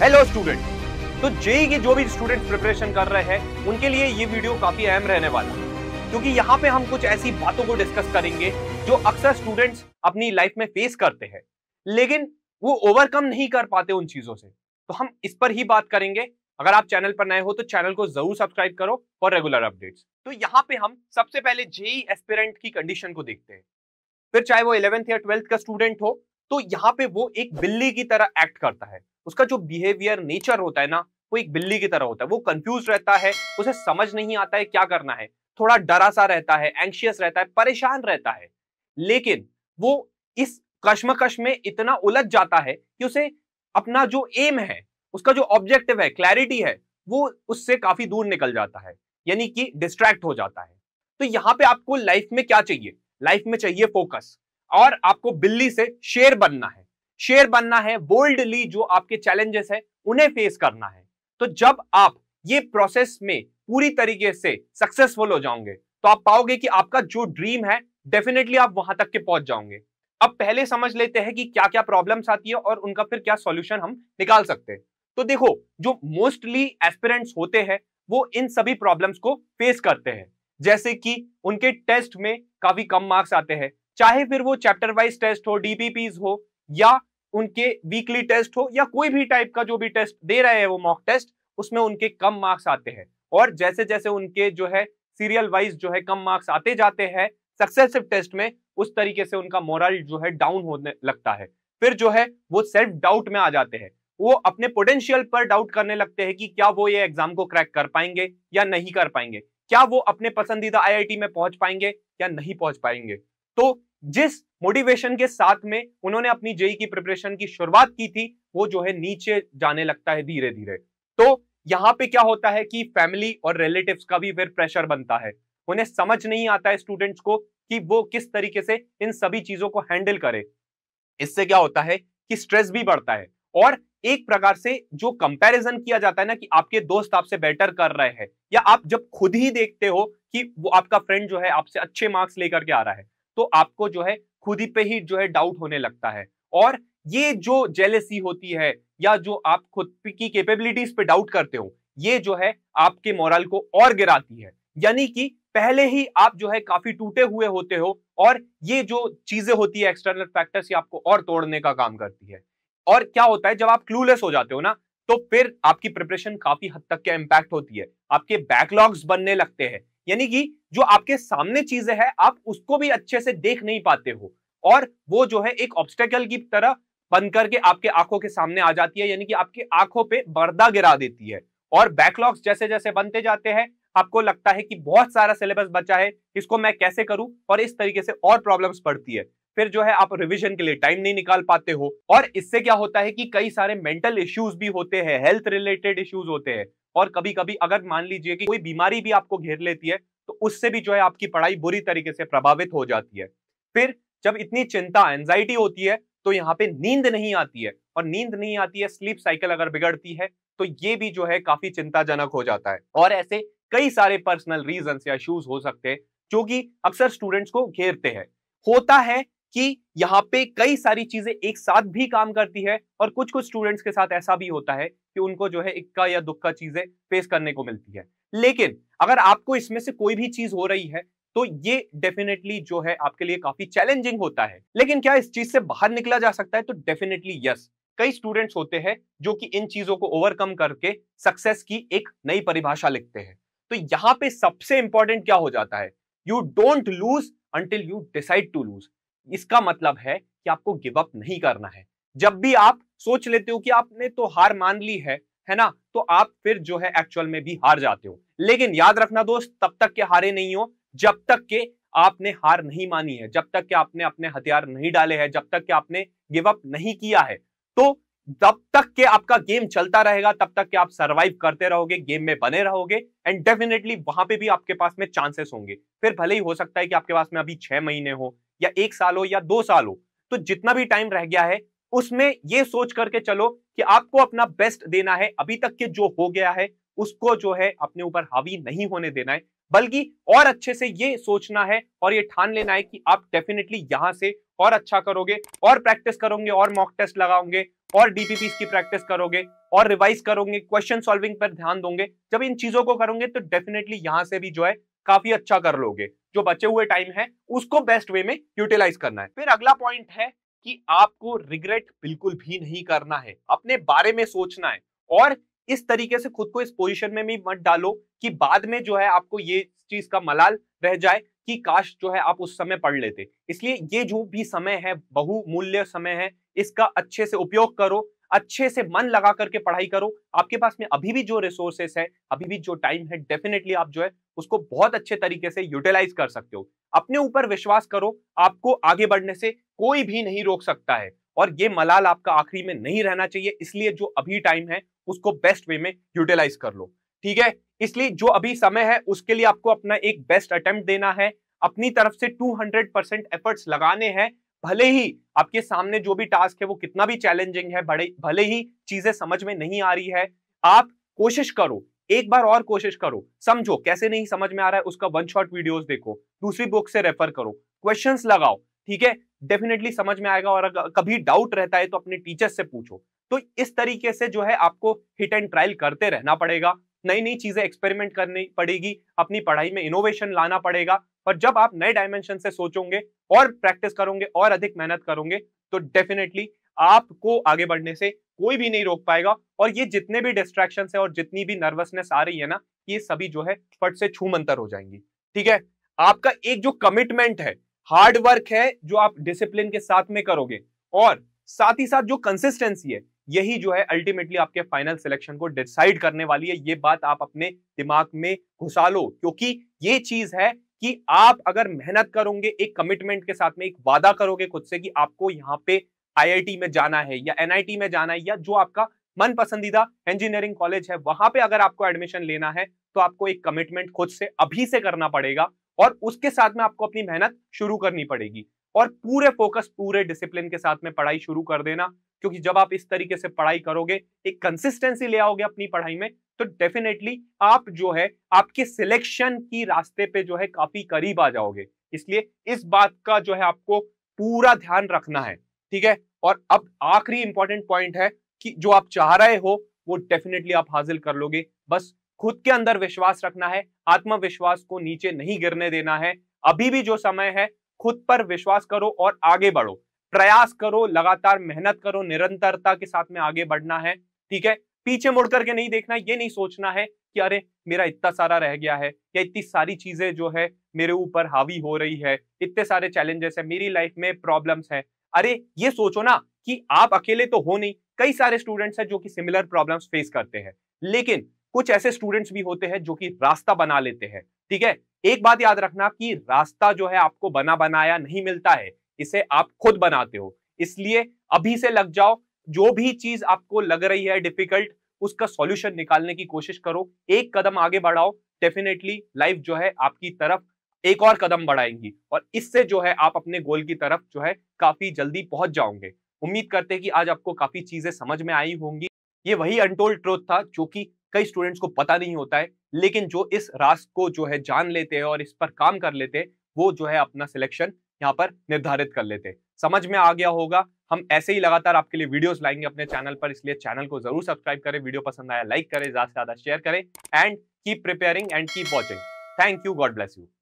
hello student तो JEE के जो भी स्टूडेंट प्रिपरेशन कर रहे हैं उनके लिए ये वीडियो काफी अहम रहने वाला है क्योंकि यहाँ पे हम कुछ ऐसी बातों को डिस्कस करेंगे जो अक्सर स्टूडेंट्स अपनी लाइफ में फेस करते हैं लेकिन वो ओवरकम नहीं कर पाते उन चीजों से तो हम इस पर ही बात करेंगे अगर आप चैनल पर नए हो तो चैनल को जरूर सब्सक्राइब करो फॉर रेगुलर अपडेट्स तो यहाँ पे हम सबसे पहले जेई एस्पिरेंट की कंडीशन को देखते हैं फिर चाहे वो इलेवेंथ या ट्वेल्थ का स्टूडेंट हो तो यहाँ पे वो एक बिल्ली की तरह एक्ट करता है उसका जो बिहेवियर नेचर होता है ना वो एक बिल्ली की तरह होता है वो कंफ्यूज रहता है उसे समझ नहीं आता है क्या करना है थोड़ा डरा सा रहता है एंक्शियस रहता है परेशान रहता है लेकिन वो इस कश्मकश में इतना उलझ जाता है कि उसे अपना जो एम है उसका जो ऑब्जेक्टिव है क्लैरिटी है वो उससे काफी दूर निकल जाता है यानी कि डिस्ट्रैक्ट हो जाता है तो यहाँ पे आपको लाइफ में क्या चाहिए लाइफ में चाहिए फोकस और आपको बिल्ली से शेर बनना है शेर बनना है बोल्डली जो आपके चैलेंजेस है उन्हें फेस करना है तो जब आप ये प्रोसेस में पूरी तरीके से सक्सेसफुल हो जाओगे तो आप पाओगे कि आपका जो ड्रीम है डेफिनेटली आप वहां तक के पहुंच जाओगे अब पहले समझ लेते हैं कि क्या क्या प्रॉब्लम्स आती है और उनका फिर क्या सॉल्यूशन हम निकाल सकते हैं तो देखो जो मोस्टली एस्पिरेंट्स होते हैं वो इन सभी प्रॉब्लम्स को फेस करते हैं जैसे कि उनके टेस्ट में काफी कम मार्क्स आते हैं चाहे फिर वो चैप्टर वाइज टेस्ट हो डीपीपीज हो या उनके वीकली टेस्ट हो या कोई भी टाइप का जो भी टेस्ट दे रहे हैं वो मॉक टेस्ट उसमें उनके कम मार्क्स आते हैं और जैसे जैसे उनके जो है सीरियल वाइज जो है कम मार्क्स आते जाते हैं सक्सेसिव टेस्ट में उस तरीके से उनका मोरल जो है डाउन होने लगता है फिर जो है वो सेल्फ डाउट में आ जाते हैं वो अपने पोटेंशियल पर डाउट करने लगते हैं कि क्या वो ये एग्जाम को क्रैक कर पाएंगे या नहीं कर पाएंगे क्या वो अपने पसंदीदा आईआईटी में पहुंच पाएंगे या नहीं पहुंच पाएंगे तो जिस मोटिवेशन के साथ में उन्होंने अपनी जेई e की प्रिपरेशन की शुरुआत की थी वो जो है नीचे जाने लगता है धीरे धीरे तो यहाँ पे क्या होता है कि फैमिली और रिलेटिव्स का भी फिर प्रेशर बनता है उन्हें समझ नहीं आता है स्टूडेंट्स को कि वो किस तरीके से इन सभी चीजों को हैंडल करे इससे क्या होता है कि स्ट्रेस भी बढ़ता है और एक प्रकार से जो कंपैरिजन किया जाता है ना कि आपके दोस्त आपसे बेटर कर रहे हैं या आप जब खुद ही देखते हो कि वो आपका फ्रेंड जो है आपसे अच्छे मार्क्स लेकर के आ रहा है तो आपको जो है खुद ही पे ही जो है डाउट होने लगता है और ये जो जेलेसी होती है या जो आप खुद की कैपेबिलिटीज पे डाउट करते हो ये जो है आपके मोरल को और गिराती है यानी कि पहले ही आप जो है काफी टूटे हुए होते हो और ये जो चीजें होती है एक्सटर्नल फैक्टर्स ये आपको और तोड़ने का काम करती है और क्या होता है जब आप क्लूलेस हो जाते हो ना तो फिर आपकी प्रिपरेशन काफी हद तक क्या इम्पैक्ट होती है आपके बैकलॉग्स बनने लगते हैं यानी कि जो आपके सामने चीजें हैं आप उसको भी अच्छे से देख नहीं पाते हो और वो जो है एक ऑब्स्टेकल की तरह बन करके आपके आंखों के सामने आ जाती है यानी कि आपकी आंखों पे बर्दा गिरा देती है और बैकलॉग्स जैसे जैसे बनते जाते हैं आपको लगता है कि बहुत सारा सिलेबस बचा है इसको मैं कैसे करूं और इस तरीके से और प्रॉब्लम्स पड़ती है फिर जो है आप रिवीजन के लिए टाइम नहीं निकाल पाते हो और इससे क्या होता है कि कई सारे मेंटल इश्यूज भी होते हैं हेल्थ रिलेटेड इश्यूज होते हैं और कभी कभी अगर मान लीजिए कि कोई बीमारी भी आपको घेर लेती है तो उससे भी जो है आपकी पढ़ाई बुरी तरीके से प्रभावित हो जाती है फिर जब इतनी चिंता एंजाइटी होती है तो यहाँ पे नींद नहीं आती है और नींद नहीं आती है स्लीप साइकिल अगर बिगड़ती है तो ये भी जो है काफी चिंताजनक हो जाता है और ऐसे कई सारे पर्सनल रीजन या इश्यूज हो सकते हैं जो कि अक्सर स्टूडेंट्स को घेरते हैं होता है कि यहाँ पे कई सारी चीजें एक साथ भी काम करती है और कुछ कुछ स्टूडेंट्स के साथ ऐसा भी होता है कि उनको जो है इक्का या का चीजें फेस करने को मिलती है लेकिन अगर आपको इसमें से कोई भी चीज हो रही है तो ये डेफिनेटली जो है आपके लिए काफी चैलेंजिंग होता है लेकिन क्या इस चीज से बाहर निकला जा सकता है तो डेफिनेटली यस कई स्टूडेंट्स होते हैं जो कि इन चीजों को ओवरकम करके सक्सेस की एक नई परिभाषा लिखते हैं तो यहाँ पे सबसे इंपॉर्टेंट क्या हो जाता है you don't lose until you decide to lose इसका मतलब है कि आपको गिव अप नहीं करना है जब भी आप सोच लेते हो कि आपने तो हार मान ली है है ना तो आप फिर जो है एक्चुअल में भी हार जाते हो लेकिन याद रखना दोस्त तब तक के हारे नहीं हो जब तक के आपने हार नहीं मानी है जब तक के आपने अपने हथियार नहीं डाले हैं जब तक के आपने गिव अप नहीं किया है तो तब तक के आपका गेम चलता रहेगा तब तक के आप सरवाइव करते रहोगे गेम में बने रहोगे एंड डेफिनेटली वहां पे भी आपके पास में चांसेस होंगे फिर भले ही हो सकता है कि आपके पास में अभी छह महीने हो या एक साल हो या दो साल हो तो जितना भी टाइम रह गया है उसमें ये सोच करके चलो कि आपको अपना बेस्ट देना है अभी तक के जो हो गया है उसको जो है अपने ऊपर हावी नहीं होने देना है बल्कि और अच्छे से ये सोचना है और ये ठान लेना है कि आप डेफिनेटली यहां से और अच्छा करोगे और प्रैक्टिस करोगे और मॉक टेस्ट लगाओगे और डीपीपीस की प्रैक्टिस करोगे और रिवाइज करोगे क्वेश्चन सॉल्विंग पर ध्यान दोगे जब इन चीजों को करोगे तो डेफिनेटली यहां से भी जो है काफी अच्छा कर लोगे जो बचे हुए टाइम है उसको बेस्ट वे में यूटिलाइज करना है फिर अगला पॉइंट है कि आपको रिग्रेट बिल्कुल भी नहीं करना है अपने बारे में सोचना है और इस तरीके से खुद को इस पोजीशन में भी मत डालो कि बाद में जो है आपको ये चीज का मलाल रह जाए कि काश जो है आप उस समय पढ़ लेते इसलिए ये जो भी समय है बहुमूल्य समय है इसका अच्छे से उपयोग करो अच्छे से मन लगा करके पढ़ाई करो आपके पास में अभी भी जो रिसोर्सेस है अभी भी जो टाइम है डेफिनेटली आप जो है उसको बहुत अच्छे तरीके से यूटिलाइज कर सकते हो अपने ऊपर विश्वास करो आपको आगे बढ़ने से कोई भी नहीं रोक सकता है और ये मलाल आपका आखिरी में नहीं रहना चाहिए इसलिए जो अभी टाइम है उसको बेस्ट वे में यूटिलाइज कर लो ठीक है इसलिए जो अभी समय है उसके लिए आपको अपना एक बेस्ट अटेम्प्ट देना है अपनी तरफ से 200 परसेंट एफर्ट्स लगाने हैं भले ही आपके सामने जो भी टास्क है वो कितना भी चैलेंजिंग है बड़े भले ही चीजें समझ में नहीं आ रही है आप कोशिश करो एक बार और कोशिश करो समझो कैसे नहीं समझ में आ रहा है उसका वन शॉर्ट वीडियोस देखो दूसरी बुक से रेफर करो क्वेश्चंस लगाओ ठीक है डेफिनेटली समझ में आएगा और अगर कभी डाउट रहता है तो अपने टीचर से पूछो तो इस तरीके से जो है आपको हिट एंड ट्रायल करते रहना पड़ेगा नई नई चीजें एक्सपेरिमेंट करनी पड़ेगी अपनी पढ़ाई में इनोवेशन लाना पड़ेगा और जब आप नए डायमेंशन से सोचोगे और प्रैक्टिस करोगे और अधिक मेहनत करोगे तो डेफिनेटली आपको आगे बढ़ने से कोई भी नहीं रोक पाएगा और ये जितने भी डिस्ट्रैक्शन है और जितनी भी नर्वसनेस आ रही है ना ये सभी जो है फट से छू हो जाएंगी ठीक है आपका एक जो कमिटमेंट है हार्ड वर्क है जो आप डिसिप्लिन के साथ में करोगे और साथ ही साथ जो कंसिस्टेंसी है यही जो है अल्टीमेटली आपके फाइनल सिलेक्शन को डिसाइड करने वाली है ये बात आप अपने दिमाग में घुसा लो क्योंकि ये चीज है कि आप अगर मेहनत करोगे एक कमिटमेंट के साथ में एक वादा करोगे खुद से कि आपको यहाँ पे आईआईटी में जाना है या एनआईटी में जाना है या जो आपका मन पसंदीदा इंजीनियरिंग कॉलेज है वहां पे अगर आपको एडमिशन लेना है तो आपको एक कमिटमेंट खुद से अभी से करना पड़ेगा और उसके साथ में आपको अपनी मेहनत शुरू करनी पड़ेगी और पूरे फोकस पूरे डिसिप्लिन के साथ में पढ़ाई शुरू कर देना क्योंकि जब आप इस तरीके से पढ़ाई करोगे एक कंसिस्टेंसी ले आओगे अपनी पढ़ाई में तो डेफिनेटली आप जो है आपके सिलेक्शन की रास्ते पे जो है काफी करीब आ जाओगे इसलिए इस बात का जो है आपको पूरा ध्यान रखना है ठीक है और अब आखिरी इंपॉर्टेंट पॉइंट है कि जो आप चाह रहे हो वो डेफिनेटली आप हासिल कर लोगे बस खुद के अंदर विश्वास रखना है आत्मविश्वास को नीचे नहीं गिरने देना है अभी भी जो समय है खुद पर विश्वास करो और आगे बढ़ो प्रयास करो लगातार मेहनत करो निरंतरता के साथ में आगे बढ़ना है ठीक है पीछे मुड़ करके नहीं देखना ये नहीं सोचना है कि अरे मेरा इतना सारा रह गया है या इतनी सारी चीजें जो है मेरे ऊपर हावी हो रही है इतने सारे चैलेंजेस है मेरी लाइफ में प्रॉब्लम्स है अरे ये सोचो ना कि आप अकेले तो हो नहीं कई सारे स्टूडेंट्स हैं जो कि सिमिलर प्रॉब्लम्स फेस करते हैं लेकिन कुछ ऐसे स्टूडेंट्स भी होते हैं जो कि रास्ता बना लेते हैं ठीक है एक बात याद रखना कि रास्ता जो है आपको बना बनाया नहीं मिलता है इसे आप खुद बनाते हो इसलिए अभी से लग जाओ जो भी चीज आपको लग रही है डिफिकल्ट उसका सॉल्यूशन निकालने की कोशिश करो एक कदम आगे बढ़ाओ डेफिनेटली लाइफ जो है आपकी तरफ एक और कदम बढ़ाएंगी और इससे जो है आप अपने गोल की तरफ जो है काफी जल्दी पहुंच जाओगे उम्मीद करते हैं कि आज आपको काफी चीजें समझ में आई होंगी ये वही अनटोल्ड ट्रोथ था जो कि कई स्टूडेंट्स को पता नहीं होता है लेकिन जो इस रास को जो है जान लेते हैं और इस पर काम कर लेते हैं वो जो है अपना सिलेक्शन यहाँ पर निर्धारित कर लेते समझ में आ गया होगा हम ऐसे ही लगातार आपके लिए वीडियोस लाएंगे अपने चैनल पर इसलिए चैनल को जरूर सब्सक्राइब करें वीडियो पसंद आया लाइक करें ज्यादा से ज्यादा शेयर करें and keep preparing and keep watching thank you God bless you